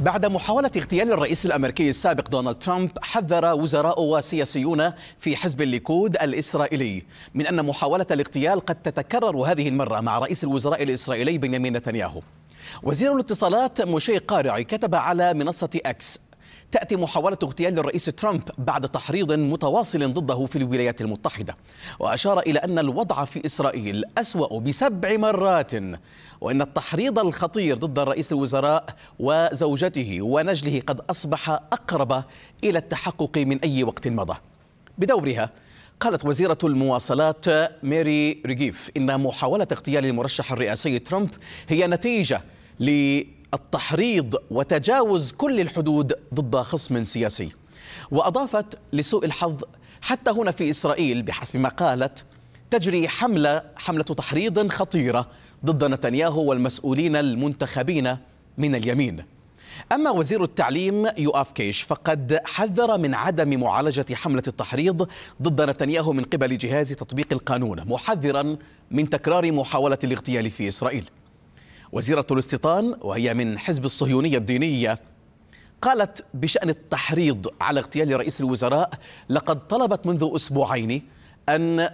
بعد محاولة اغتيال الرئيس الأمريكي السابق دونالد ترامب حذر وزراء وسياسيون في حزب الليكود الإسرائيلي من أن محاولة الاغتيال قد تتكرر هذه المرة مع رئيس الوزراء الإسرائيلي بنيامين نتنياهو وزير الاتصالات مشي قارعي كتب على منصة أكس تأتي محاولة اغتيال الرئيس ترامب بعد تحريض متواصل ضده في الولايات المتحدة وأشار إلى أن الوضع في إسرائيل أسوأ بسبع مرات وأن التحريض الخطير ضد رئيس الوزراء وزوجته ونجله قد أصبح أقرب إلى التحقق من أي وقت مضى بدورها قالت وزيرة المواصلات ميري ريجيف إن محاولة اغتيال المرشح الرئاسي ترامب هي نتيجة ل التحريض وتجاوز كل الحدود ضد خصم سياسي وأضافت لسوء الحظ حتى هنا في إسرائيل بحسب ما قالت تجري حملة حملة تحريض خطيرة ضد نتنياهو والمسؤولين المنتخبين من اليمين أما وزير التعليم يؤاف كيش فقد حذر من عدم معالجة حملة التحريض ضد نتنياهو من قبل جهاز تطبيق القانون محذرا من تكرار محاولة الاغتيال في إسرائيل وزيرة الاستيطان وهي من حزب الصهيونية الدينية قالت بشأن التحريض على اغتيال رئيس الوزراء لقد طلبت منذ أسبوعين أن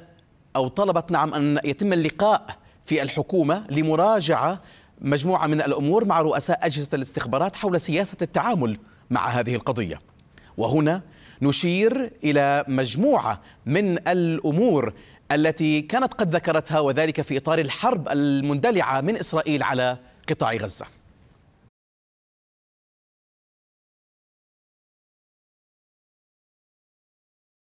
أو طلبت نعم أن يتم اللقاء في الحكومة لمراجعة مجموعة من الأمور مع رؤساء أجهزة الاستخبارات حول سياسة التعامل مع هذه القضية وهنا نشير إلى مجموعة من الأمور التي كانت قد ذكرتها وذلك في اطار الحرب المندلعه من اسرائيل على قطاع غزه